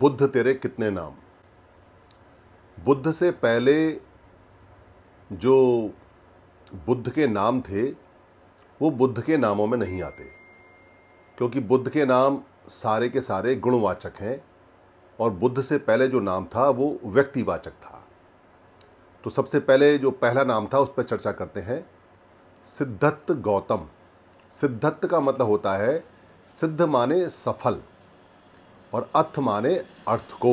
बुद्ध तेरे कितने नाम बुद्ध से पहले जो बुद्ध के नाम थे वो बुद्ध के नामों में नहीं आते क्योंकि बुद्ध के नाम सारे के सारे गुणवाचक हैं और बुद्ध से पहले जो नाम था वो व्यक्तिवाचक था तो सबसे पहले जो पहला नाम था उस पर चर्चा करते हैं सिद्धत्त गौतम सिद्धत्त का मतलब होता है सिद्ध माने सफल और अर्थ माने अर्थ को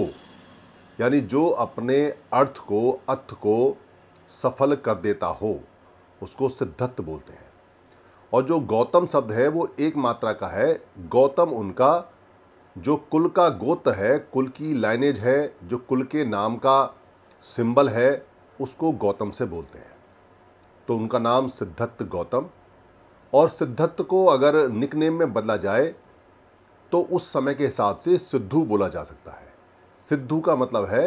यानी जो अपने अर्थ को अर्थ को सफल कर देता हो उसको सिद्धत्त बोलते हैं और जो गौतम शब्द है वो एक मात्रा का है गौतम उनका जो कुल का गोत है कुल की लाइनेज है जो कुल के नाम का सिंबल है उसको गौतम से बोलते हैं तो उनका नाम सिद्धत्त गौतम और सिद्धत्त को अगर निकनेम में बदला जाए तो उस समय के हिसाब से सिद्धू बोला जा सकता है सिद्धू का मतलब है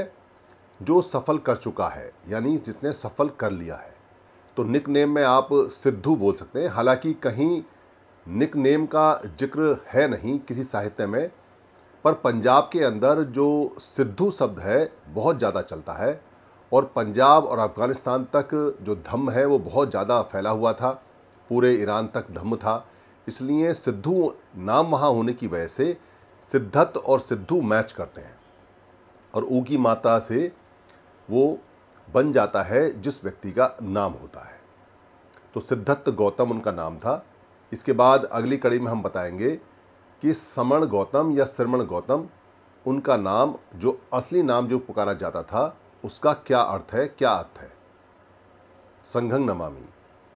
जो सफल कर चुका है यानी जिसने सफल कर लिया है तो निक नेम में आप सिद्धू बोल सकते हैं हालांकि कहीं निक नेम का जिक्र है नहीं किसी साहित्य में पर पंजाब के अंदर जो सिद्धू शब्द है बहुत ज़्यादा चलता है और पंजाब और अफ़गानिस्तान तक जो धम्म है वो बहुत ज़्यादा फैला हुआ था पूरे ईरान तक धम्म था इसलिए सिद्धू नाम वहाँ होने की वजह से सिद्धत और सिद्धू मैच करते हैं और ऊ की मात्रा से वो बन जाता है जिस व्यक्ति का नाम होता है तो सिद्धत्त गौतम उनका नाम था इसके बाद अगली कड़ी में हम बताएंगे कि समण गौतम या श्रमण गौतम उनका नाम जो असली नाम जो पुकारा जाता था उसका क्या अर्थ है क्या अर्थ है संघंग नमामि